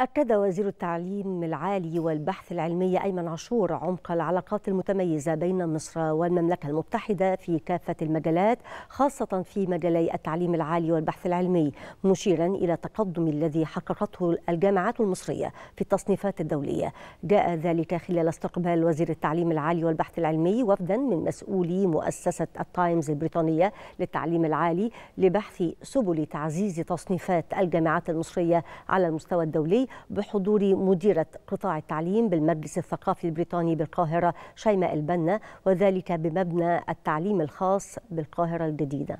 أكد وزير التعليم العالي والبحث العلمي أيمن عاشور عمق العلاقات المتميزة بين مصر والمملكة المتحدة في كافة المجالات خاصة في مجالي التعليم العالي والبحث العلمي مشيرا إلى التقدم الذي حققته الجامعات المصرية في التصنيفات الدولية جاء ذلك خلال استقبال وزير التعليم العالي والبحث العلمي وفدا من مسؤولي مؤسسة التايمز البريطانية للتعليم العالي لبحث سبل تعزيز تصنيفات الجامعات المصرية على المستوى الدولي بحضور مديرة قطاع التعليم بالمجلس الثقافي البريطاني بالقاهرة شيماء البنا وذلك بمبنى التعليم الخاص بالقاهرة الجديدة